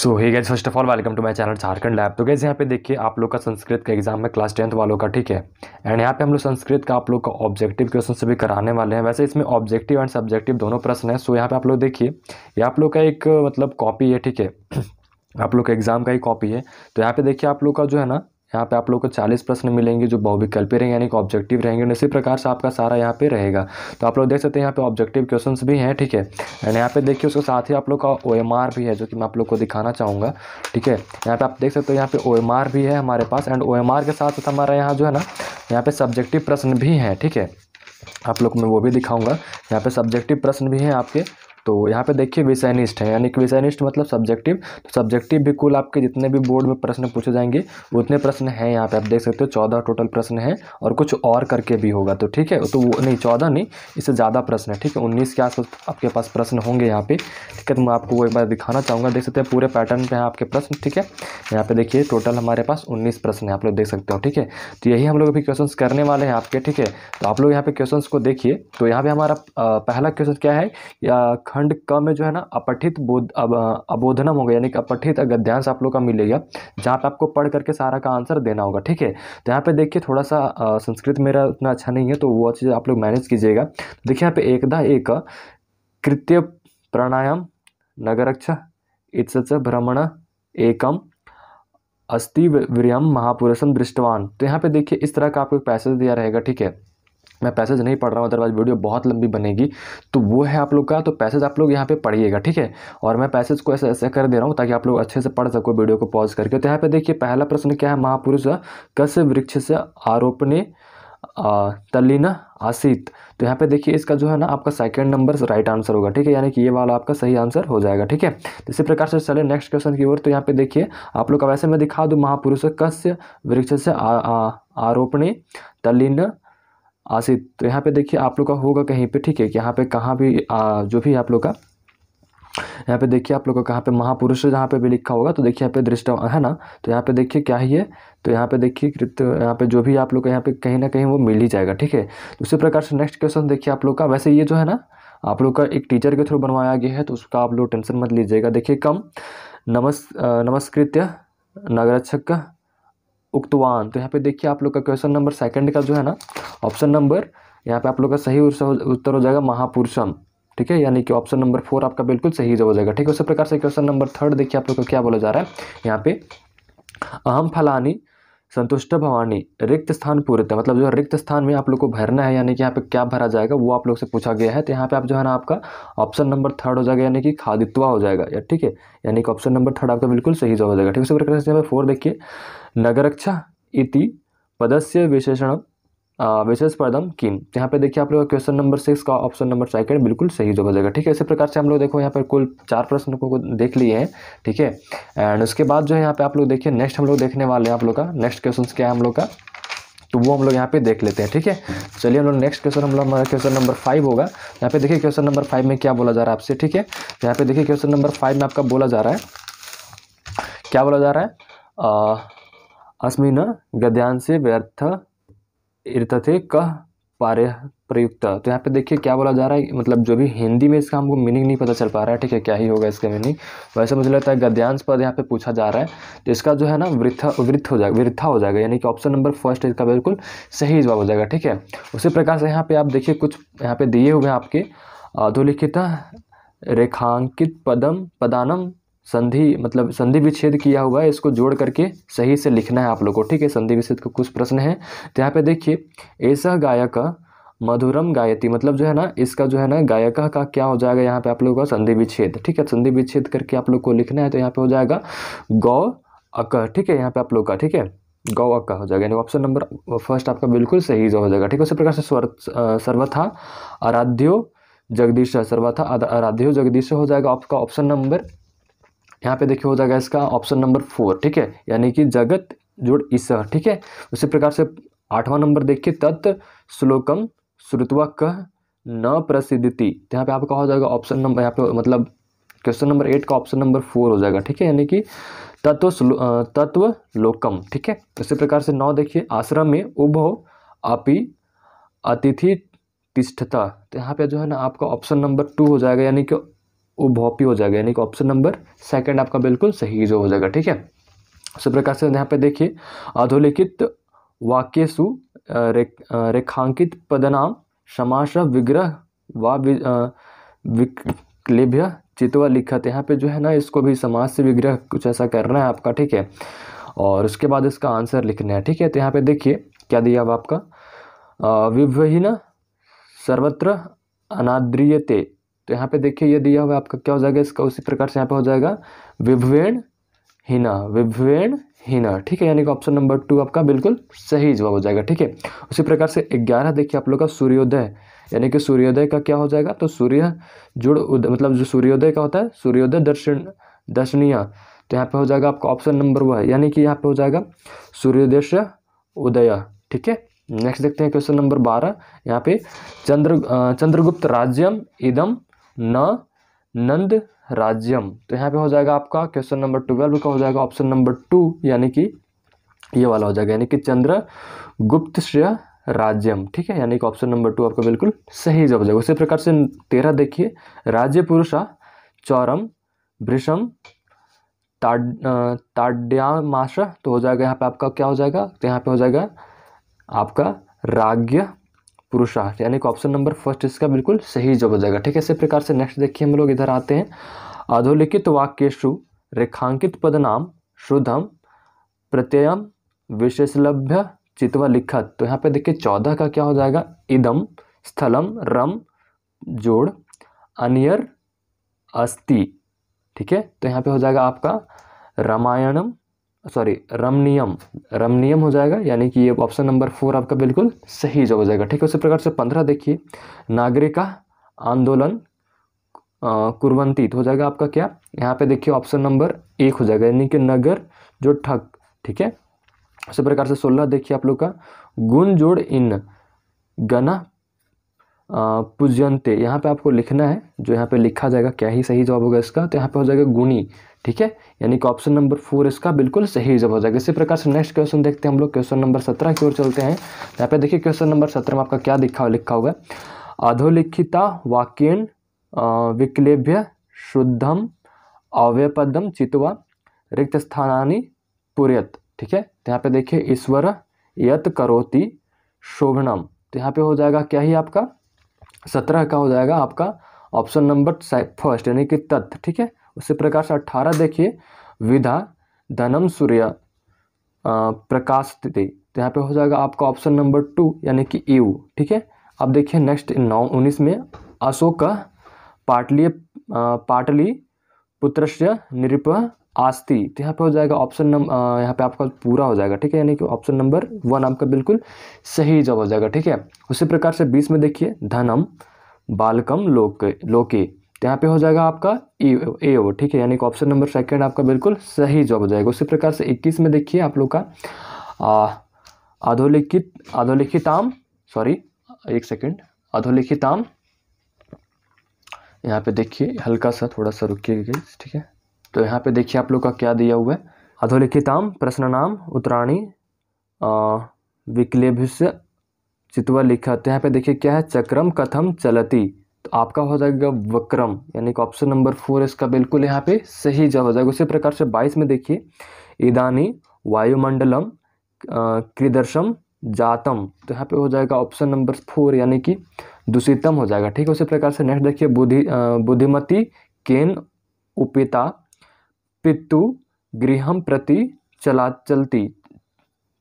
so hey guys first of all welcome to my channel Jharkhand lab तो guys यहाँ पे देखिए आप लोग का संस्कृत का एग्जाम है क्लास टेंथ वालों का ठीक है एंड यहाँ पे हम लोग संस्कृत का आप लोग का ऑब्जेक्टिव क्वेश्चन सभी भी कराने वाले हैं वैसे इसमें ऑब्जेक्टिव एंड सब्जेक्टिव दोनों प्रश्न है सो यहाँ पे आप लोग देखिए ये आप लोग का एक मतलब कॉपी है ठीक है आप लोग का एग्ज़ाम का ही कॉपी है तो यहाँ पे देखिए आप लोग का जो है ना यहाँ पे आप लोग को 40 प्रश्न मिलेंगे जो बहुविकल्पी रहेंगे यानी कि ऑब्जेक्टिव रहेंगे और इसी प्रकार से आपका सारा यहाँ पे रहेगा तो आप लोग देख सकते हैं यहाँ पे ऑब्जेक्टिव क्वेश्चंस भी हैं ठीक है एंड यहाँ पे देखिए उसके साथ ही आप लोग का ओ भी है जो कि मैं आप लोग को दिखाना चाहूँगा ठीक है यहाँ पर आप देख सकते हो यहाँ पे ओ भी है हमारे पास एंड ओ के साथ साथ हमारा यहाँ जो है ना यहाँ पर सब्जेक्टिव प्रश्न भी हैं ठीक है आप लोग मैं वो भी दिखाऊँगा यहाँ पर सब्जेक्टिव प्रश्न भी हैं आपके तो यहाँ पे देखिए विषयनिष्ठ है यानी कि विषयनिष्ठ मतलब सब्जेक्टिव तो सब्जेक्टिव भी कुल आपके जितने भी बोर्ड में प्रश्न पूछे जाएंगे उतने प्रश्न हैं यहाँ पे आप देख सकते हो चौदह टोटल प्रश्न हैं और कुछ और करके भी होगा तो ठीक है तो वो नहीं चौदह नहीं इससे ज़्यादा प्रश्न है ठीक है उन्नीस के आसपास आपके पास प्रश्न होंगे यहाँ पे ठीक है तो मैं आपको वो एक बार दिखाना चाहूँगा देख सकते हैं पूरे पैटर्न पर हैं आपके प्रश्न ठीक है यहाँ पे देखिए टोटल हमारे पास उन्नीस प्रश्न है आप लोग देख सकते हो ठीक है तो यही हम लोग अभी क्वेश्चन करने वाले हैं आपके ठीक है तो आप लोग यहाँ पे क्वेश्चन को देखिए तो यहाँ पर हमारा पहला क्वेश्चन क्या है खंड क में जो है ना अपठित बोध अब, अबोधनम होगा यानी कि अपठित गद्यांश आप लोग का मिलेगा जहाँ पे आपको पढ़ करके सारा का आंसर देना होगा ठीक है तो यहाँ पे देखिए थोड़ा सा संस्कृत मेरा उतना अच्छा नहीं है तो वो चीज़ आप लोग मैनेज कीजिएगा देखिए यहाँ पे एकदा एक कृत्य प्राणायाम नगरक्ष इत्सच भ्रमण एकम अस्थि वीरियम महापुरुषम दृष्टवान तो यहाँ पे देखिए इस तरह का आपको पैसेज दिया रहेगा ठीक है मैं पैसेज नहीं पढ़ रहा हूँ अदरवाइज वीडियो बहुत लंबी बनेगी तो वो है आप लोग का तो पैसेज आप लोग यहाँ पे पढ़िएगा ठीक है और मैं पैसेज को ऐसे ऐसे कर दे रहा हूँ ताकि आप लोग अच्छे से पढ़ सको वीडियो को पॉज करके तो यहाँ पे देखिए पहला प्रश्न क्या है महापुरुष कस्य वृक्ष से आरोपने तलिन आसित तो यहाँ पे देखिए इसका जो है ना आपका सेकंड नंबर राइट आंसर होगा ठीक है यानी कि ये वाला आपका सही आंसर हो जाएगा ठीक है तो इसी प्रकार से चले नेक्स्ट क्वेश्चन की ओर तो यहाँ पे देखिए आप लोग का वैसे मैं दिखा दूँ महापुरुष कस्य वृक्ष से आरोपणी तलिन आशित तो यहाँ पे देखिए आप लोग का होगा कहीं पे ठीक है कि यहाँ पे कहाँ भी आ, जो भी आप लोग का यहाँ पे देखिए आप लोग का कहाँ पे महापुरुष जहाँ पे भी लिखा होगा तो देखिए यहाँ पे दृष्ट है ना तो यहाँ पे देखिए क्या ही है तो यहाँ पे देखिए कृत्य यहाँ पे जो भी आप लोग का यहाँ पे कहीं ना कहीं वो मिल ही जाएगा ठीक है तो उसी प्रकार से नेक्स्ट क्वेश्चन देखिए आप लोग का वैसे ये जो है ना आप लोग का एक टीचर के थ्रू बनवाया गया है तो उसका आप लोग टेंशन मत लीजिएगा देखिए कम नमस् नमस्कृत्य नगरक्षक उक्तवान तो यहाँ पे देखिए आप लोग का क्वेश्चन नंबर सेकंड का जो है ना ऑप्शन नंबर यहाँ पे आप लोग का सही उत्तर हो जाएगा महापुरुषम ठीक है यानी कि ऑप्शन नंबर फोर आपका बिल्कुल सही हो जाएगा ठीक है उसी प्रकार से क्वेश्चन नंबर थर्ड देखिए आप लोग का क्या बोला जा रहा है यहाँ पे अहम फलानी संतुष्ट भवानी रिक्त स्थान पूरित है मतलब जो है रिक्त स्थान में आप लोग को भरना है यानी कि यहाँ पे क्या भरा जाएगा वो आप लोग से पूछा गया है तो यहाँ पे आप जो है ना आपका ऑप्शन नंबर थर्ड हो जाएगा यानी कि खादित्वा हो जाएगा या ठीक है यानी कि ऑप्शन नंबर थर्ड आपका बिल्कुल सही जवाब हो जाएगा ठीक है उसी प्रकार से यहाँ पे फोर देखिए नगरक्षा इति पदस्य विशेषण विशेष पदम किम यहाँ पे देखिए आप लोग क्वेश्चन नंबर सिक्स का ऑप्शन नंबर सेकंड बिल्कुल सही जो जाएगा ठीक है इसी प्रकार से हम लोग देखो यहाँ पर कुल चार प्रश्न को देख लिए हैं ठीक है एंड उसके बाद जो है यहाँ पे आप लोग देखिए नेक्स्ट हम लोग देखने वाले हैं आप लोग का नेक्स्ट क्वेश्चन क्या है हम लोग का तो वो हम लोग यहाँ पे देख लेते हैं ठीक है चलिए हम लोग नेक्स्ट क्वेश्चन हम लोग हमारा क्वेश्चन नंबर फाइव होगा यहाँ पे देखिए क्वेश्चन नंबर फाइव में क्या बोला जा रहा है आपसे ठीक है यहाँ पे देखिए क्वेश्चन नंबर फाइव में आपका बोला जा रहा है क्या बोला जा रहा है अस्मिन गद्यांश व्यर्थ इर्तथे कह पारे प्रयुक्त तो यहाँ पे देखिए क्या बोला जा रहा है मतलब जो भी हिंदी में इसका हमको मीनिंग नहीं पता चल पा रहा है ठीक है क्या ही होगा इसका मीनिंग वैसे तो मुझे लगता है गद्यांश पद यहाँ पे पूछा जा रहा है तो इसका जो है ना वृथ वृथ हो जाएगा वृथा हो जाएगा यानी कि ऑप्शन नंबर फर्स्ट इसका बिल्कुल सही जवाब हो जाएगा ठीक है उसी प्रकार से यहाँ पर आप देखिए कुछ यहाँ पर दिए हुए हैं आपके अधोलिखित रेखांकित पदम पदानम संधि मतलब संधि विच्छेद किया हुआ है इसको जोड़ करके सही से लिखना है आप लोगों को ठीक है संधि विच्छेद का कुछ प्रश्न है तो यहाँ पे देखिए ऐसा गायक मधुरम गायती मतलब जो है ना इसका जो है ना गायक का क्या हो जाएगा यहाँ पे आप लोगों का संधि विच्छेद ठीक है संधि विच्छेद करके आप लोग को लिखना है तो यहाँ पे हो जाएगा गौ अक ठीक है यहाँ पे आप लोग का ठीक है गौ अक हो जाएगा यानी ऑप्शन नंबर फर्स्ट आपका बिल्कुल सही जो हो जाएगा ठीक है उसी प्रकार से स्वर सर्वथा आराध्यो जगदीश सर्वथा आराध्यो जगदीश हो जाएगा आपका ऑप्शन नंबर यहाँ पे देखिए हो जाएगा इसका ऑप्शन नंबर फोर ठीक है यानी कि जगत जुड़ ईस ठीक है उसी प्रकार से आठवां नंबर देखिए तत् श्लोकम श्रुतवा कह न प्रसिद्धि तो यहाँ पे आपका हो जाएगा ऑप्शन नंबर यहाँ पे मतलब क्वेश्चन नंबर एट का ऑप्शन नंबर फोर हो जाएगा ठीक है यानी कि तत्व तत्व लोकम ठीक है उसी प्रकार से नौ देखिए आश्रम में उभो अपि अतिथि तिष्ठता तो यहाँ पे जो है ना आपका ऑप्शन नंबर टू हो जाएगा यानी कि वो हो जाएगा यानी कि ऑप्शन नंबर सेकंड आपका बिल्कुल सही जो हो जाएगा ठीक है उसी प्रकार से यहाँ पे देखिए अधोलिखित वाक्यसु रे, रेखांकित पदनाम समास विग्रह व विक्लेभ्य चितवा लिखा था यहाँ पे जो है ना इसको भी समाज से विग्रह कुछ ऐसा करना है आपका ठीक है और उसके बाद इसका आंसर लिखना है ठीक है तो यहाँ पे देखिए क्या दिया अब आपका विभहीन सर्वत्र अनाद्रियते तो यहाँ पे देखिए ये दिया हुआ आपका क्या हो जाएगा इसका उसी प्रकार से यहाँ पे हो जाएगा विभवेण हिना विभवेण हिना ठीक है यानी कि ऑप्शन नंबर टू आपका बिल्कुल सही जवाब हो जाएगा ठीक है उसी प्रकार से ग्यारह देखिए आप लोग का सूर्योदय यानी कि सूर्योदय का क्या हो जाएगा तो सूर्य जुड़ मतलब जो सूर्योदय का होता है सूर्योदय दर्शन दर्शनीय तो यहाँ पे हो जाएगा आपका ऑप्शन नंबर वन यानी कि यहाँ पे हो जाएगा सूर्योदय से उदय ठीक है नेक्स्ट देखते हैं क्वेश्चन नंबर बारह यहाँ पे चंद्र चंद्रगुप्त राज्यम इदम न नंद राज्यम तो यहाँ पे हो जाएगा आपका क्वेश्चन नंबर ट्वेल्व का हो जाएगा ऑप्शन नंबर टू यानी कि ये वाला हो जाएगा यानी कि चंद्र गुप्त श्रेय राज्यम ठीक है यानी कि ऑप्शन नंबर टू आपका बिल्कुल सही जवाब हो जाएगा उसी प्रकार से तेरह देखिए राज्य पुरुषा चौरम वृषम ताड्यामाश तो हो जाएगा यहाँ पे आपका क्या हो जाएगा तो यहाँ पे हो जाएगा आपका राज्य पुरुषार्थ यानी कि ऑप्शन नंबर फर्स्ट इसका बिल्कुल सही जवाब हो जाएगा ठीक है इसी प्रकार से नेक्स्ट देखिए हम लोग इधर आते हैं अधोलिखित वाक्यशु रेखांकित पदनाम शुद्धम प्रत्ययम विशेषलभ्य चितवा लिखत तो यहाँ पे देखिए चौदह का क्या हो जाएगा इदम स्थलम रम जोड़ अनियर अस्ति ठीक है तो यहाँ पे हो जाएगा आपका रामायणम सॉरी रमनियम रमनियम हो जाएगा यानी कि ये ऑप्शन नंबर फोर आपका बिल्कुल सही जवाब हो जाएगा ठीक है उसी प्रकार से पंद्रह देखिए नागरिका आंदोलन कुरवंती तो हो जाएगा आपका क्या यहाँ पे देखिए ऑप्शन नंबर एक हो जाएगा यानी कि नगर जो ठग ठीक है उसी प्रकार से सोलह देखिए आप लोग का गुण जोड़ इन गना पूजनते यहाँ पे आपको लिखना है जो यहाँ पे लिखा जाएगा क्या ही सही जवाब होगा इसका तो यहाँ पे हो जाएगा गुणी ठीक है यानी कि ऑप्शन नंबर फोर इसका बिल्कुल सही जवाब हो जाएगा इसी प्रकार से नेक्स्ट क्वेश्चन देखते हैं हम लोग क्वेश्चन नंबर सत्रह की ओर चलते हैं यहाँ पे देखिए क्वेश्चन नंबर सत्रह में आपका क्या दिखा लिखा होगा अधोलिखिता वाक्यन विक्लेभ्य शुद्धम अव्यपदम चितवा रिक्त स्थानी पुरयत ठीक है तो यहाँ पे देखिए ईश्वर यत करोति शोभनम तो यहाँ पे हो जाएगा क्या ही आपका सत्रह का हो जाएगा आपका ऑप्शन नंबर फर्स्ट यानी कि तत् ठीक है उसी प्रकार से अट्ठारह देखिए विधा धनम सूर्य प्रकाश तो यहाँ पे हो जाएगा आपका ऑप्शन नंबर टू यानी कि यू e ठीक है अब देखिए नेक्स्ट नौ उन्नीस में अशोक पाटली पाटली पुत्र से निरूप आस्ती तो यहाँ पे हो जाएगा ऑप्शन नंबर यहाँ पे आपका पूरा हो जाएगा ठीक है यानी कि ऑप्शन नंबर वन आपका बिल्कुल सही जवाब हो जाएगा ठीक है उसी प्रकार से बीस में देखिए धनम बालकम लोके लोके यहाँ पे हो जाएगा आपका ए e, ओ ठीक है यानी कि ऑप्शन नंबर सेकंड आपका बिल्कुल सही जवाब हो जाएगा उसी प्रकार से 21 में देखिए आप लोग का अधोलिखित आम सॉरी एक सेकंड आम यहाँ पे देखिए हल्का सा थोड़ा सा रुकिए गई ठीक है तो यहाँ पे देखिए आप लोग का क्या दिया हुआ है अधोलिखित आम प्रश्न नाम उत्तराणी विकलेभ्य चितवा लिखा तो यहाँ पे देखिए क्या है चक्रम कथम चलती तो आपका हो जाएगा वक्रम यानी कि ऑप्शन नंबर फोर इसका बिल्कुल यहाँ पे सही जवाब हो जाएगा उसी प्रकार से बाईस में देखिए ईदानी वायुमंडलम क्रिदर्शम जातम तो यहाँ पे हो जाएगा ऑप्शन नंबर फोर यानी कि दूषितम हो जाएगा ठीक है उसी प्रकार से नेक्स्ट देखिए बुद्धि बुद्धिमती केन उपिता पितु गृहम प्रति चला चलती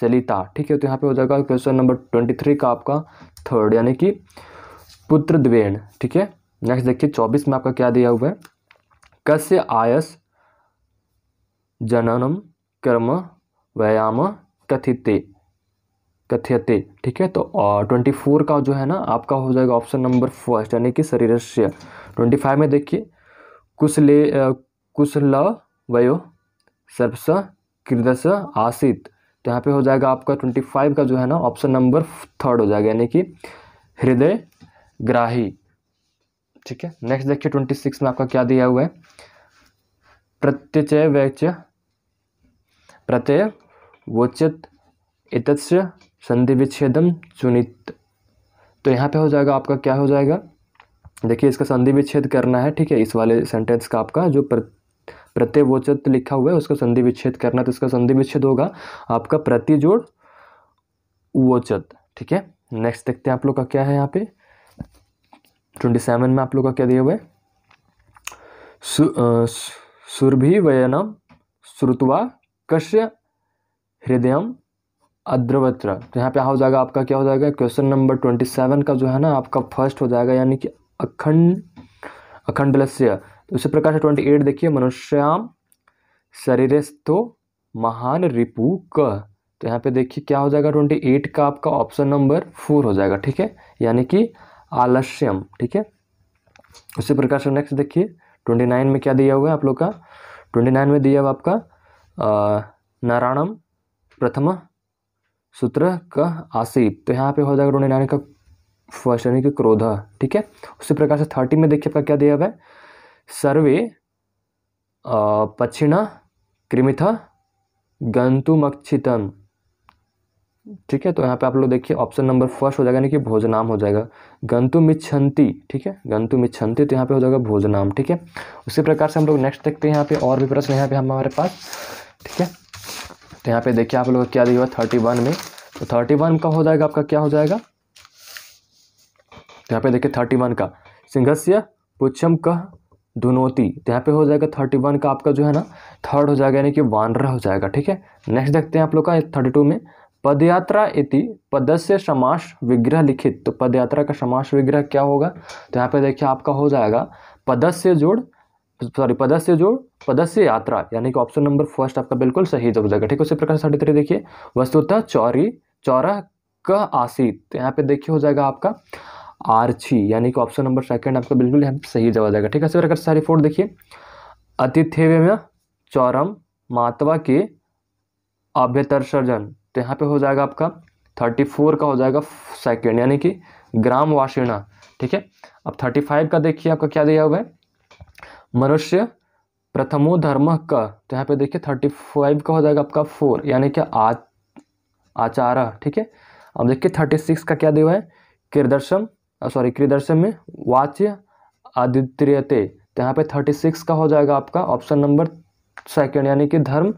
चलिता ठीक है तो यहाँ पे हो जाएगा क्वेश्चन नंबर ट्वेंटी थ्री का आपका थर्ड यानी कि पुत्र द्वेण ठीक है नेक्स्ट देखिए चौबीस में आपका क्या दिया हुआ है कस्य आयस जननम कर्म व्यायाम कथिते कथ्यते ठीक है तो ट्वेंटी फोर का जो है ना आपका हो जाएगा ऑप्शन नंबर फर्स्ट यानी कि शरीर ट्वेंटी फाइव में देखिए कुशले कुशल वयो सर्वस कृदस आसित तो यहाँ पे हो जाएगा आपका ट्वेंटी फाइव का जो है ना ऑप्शन नंबर थर्ड हो जाएगा यानी कि हृदय ग्राही ठीक है नेक्स्ट देखिए ट्वेंटी सिक्स में आपका क्या दिया हुआ है प्रत्यचय वैच प्रत्यय वोचित इत संधि विच्छेदम चुनित तो यहाँ पे हो जाएगा आपका क्या हो जाएगा देखिए इसका संधि विच्छेद करना है ठीक है इस वाले सेंटेंस का आपका जो प्रत्यवोचित लिखा हुआ है उसका संधि विच्छेद करना तो इसका संधि विच्छेद होगा आपका प्रतिजोड़ वोचत ठीक है नेक्स्ट देखते हैं आप लोग का क्या है यहाँ पे ट्वेंटी सेवन में आप लोग का क्या दिया हुआ है सुरभि वयनम श्रुतवा कश्य हृदय अद्रवत्र तो यहाँ पे हो जाएगा आपका क्या हो जाएगा क्वेश्चन नंबर ट्वेंटी सेवन का जो है ना आपका फर्स्ट हो जाएगा यानी कि अखंड अखंडलस्य तो उसी प्रकार से ट्वेंटी एट देखिए मनुष्याम शरीरस्थो महान रिपु क तो यहाँ पे देखिए क्या हो जाएगा ट्वेंटी एट का आपका ऑप्शन नंबर फोर हो जाएगा ठीक है यानी कि आलस्यम ठीक है उसी प्रकार से नेक्स्ट देखिए ट्वेंटी नाइन में क्या दिया हुआ है आप लोग का ट्वेंटी नाइन में दिया हुआ आपका नारायणम प्रथम सूत्र का आशी तो यहाँ पे हो जाएगा ट्वेंटी नाइन का फर्स्ट यानी कि क्रोध ठीक है उसी प्रकार से थर्टी में देखिए आपका क्या दिया हुआ है सर्वे पक्षिणा कृमिथ गंतुमक्षितम ठीक है तो यहाँ पे आप लोग देखिए ऑप्शन नंबर फर्स्ट हो जाएगा यानी कि भोजनाम हो जाएगा गंतु मिच्छंती ठीक है गंतु मिच्छंती तो यहाँ पे हो जाएगा भोजनाम ठीक है उसी प्रकार से हम लोग नेक्स्ट देखते हैं यहाँ पे और भी प्रश्न यहाँ पे हमारे पास ठीक है तो यहाँ पे देखिए आप लोग क्या दिया हुआ थर्टी वन में तो थर्टी वन का हो जाएगा आपका क्या हो जाएगा तो यहाँ पे देखिए थर्टी वन का सिंघस्य पुच्छम कह धुनोती तो यहाँ पे हो जाएगा थर्टी वन का आपका जो है ना थर्ड हो जाएगा यानी कि वानर हो जाएगा ठीक है नेक्स्ट देखते हैं आप लोग का थर्टी टू में पदयात्रा इति पदस्य समास विग्रह लिखित तो पदयात्रा का समास विग्रह क्या होगा तो यहाँ पे देखिए आपका हो जाएगा पदस्य जोड़ सॉरी पदस्य जोड़ पदस्य यात्रा यानी कि ऑप्शन नंबर फर्स्ट आपका बिल्कुल सही जब हो जाएगा ठीक उसी प्रकार साढ़े देखिए वस्तुतः चौरी चौरा क आसीत तो यहाँ पे देखिए हो जाएगा आपका आर्ची यानी कि ऑप्शन नंबर सेकंड आपका बिल्कुल यहाँ सही जवाब जाएगा ठीक है इसी प्रकार सारी फोर्ट देखिए अतिथ्यव्य चौरम मातवा के अभ्यतर सर्जन तो यहाँ पे हो जाएगा आपका थर्टी फोर का हो जाएगा सेकेंड यानी कि ग्राम वाशिणा ठीक है अब थर्टी फाइव का देखिए आपका क्या दिया हुआ है मनुष्य प्रथमो धर्म का तो यहाँ पे देखिए थर्टी फाइव का हो जाएगा आपका फोर यानी कि आ आचार ठीक है अब देखिए थर्टी सिक्स का क्या दिया हुआ है क्रियदर्शम सॉरी क्रियदर्शम में वाच्य आदित्यते तो यहाँ पे थर्टी सिक्स का हो जाएगा आपका ऑप्शन नंबर सेकेंड यानी कि धर्म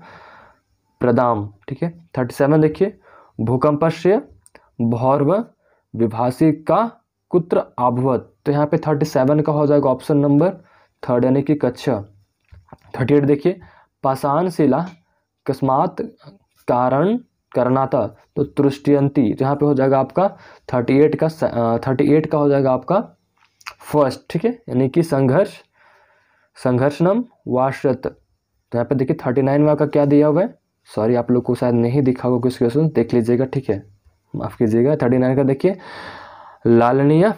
प्रदाम ठीक है थर्टी सेवन देखिए भूकंप से भौरव विभाषी का कुत्र आभवत तो यहाँ पे थर्टी सेवन का हो जाएगा ऑप्शन नंबर थर्ड यानी कि कक्ष थर्टी एट देखिए पाषाण शिला कस्मात कारण करनाता तो तुष्टियंती तो यहाँ पे हो जाएगा आपका थर्टी एट का थर्टी एट का हो जाएगा आपका फर्स्ट ठीक है यानी कि संघर्ष संघर्षनम वाश्रत तो यहाँ पे देखिए थर्टी नाइन में आपका क्या दिया हुआ है सॉरी आप लोग को शायद नहीं दिखा होगा कुछ क्वेश्चन देख लीजिएगा ठीक है माफ़ कीजिएगा थर्टी नाइन का देखिए लालनीय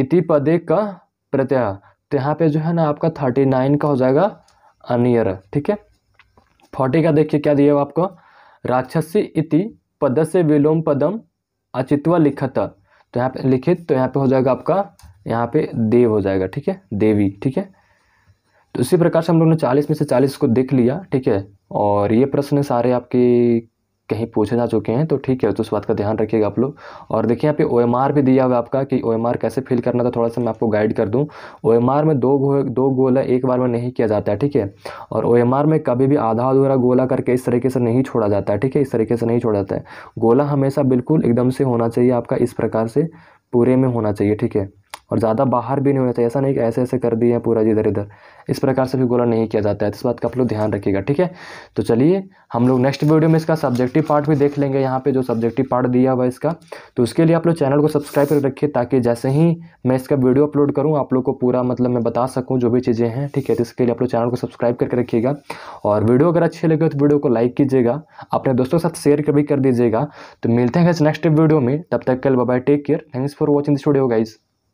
इति पदे का प्रत्यय तो यहाँ पे जो है ना आपका थर्टी नाइन का हो जाएगा अनियर ठीक है फोर्टी का देखिए क्या दिया हुआ आपको राक्षसी इति पद से विलोम पदम अचित्व लिखत तो यहाँ पे लिखित तो यहाँ पे हो जाएगा आपका यहाँ पे देव हो जाएगा ठीक है देवी ठीक है तो इसी प्रकार से हम लोग ने चालीस में से चालीस को देख लिया ठीक है और ये प्रश्न सारे आपके कहीं पूछे जा चुके हैं तो ठीक है तो उस बात का ध्यान रखिएगा आप लोग और देखिए यहाँ पे ओ भी दिया हुआ आपका कि ओ कैसे फिल करना था थोड़ा सा मैं आपको गाइड कर दूँ ओ में दो गो दो गोला एक बार में नहीं किया जाता है ठीक है और ओ में कभी भी आधा अधूरा गोला करके इस तरीके से नहीं छोड़ा जाता है ठीक है इस तरीके से नहीं छोड़ा जाता है गोला हमेशा बिल्कुल एकदम से होना चाहिए आपका इस प्रकार से पूरे में होना चाहिए ठीक है और ज़्यादा बाहर भी नहीं होना चाहिए ऐसा नहीं कि ऐसे ऐसे कर दिए पूरा इधर इधर इस प्रकार से भी गोला नहीं किया जाता है तो इस बात का आप लोग ध्यान रखिएगा ठीक है तो चलिए हम लोग नेक्स्ट वीडियो में इसका सब्जेक्टिव पार्ट भी देख लेंगे यहाँ पे जो सब्जेक्टिव पार्ट दिया हुआ है इसका तो उसके लिए आप लोग चैनल को सब्सक्राइब कर रखिए ताकि जैसे ही मैं इसका वीडियो अपलोड करूँ आप लोग को पूरा मतलब मैं बता सकूँ जो भी चीज़ें हैं ठीक है तो इसके लिए आप लोग चैनल को सब्सक्राइब करके रखिएगा और वीडियो अगर अच्छे लगे तो वीडियो को लाइक कीजिएगा अपने दोस्तों के साथ शेयर भी कर दीजिएगा तो मिलते हैं नेक्स्ट वीडियो में तब तक कल bye take care thanks for watching this video guys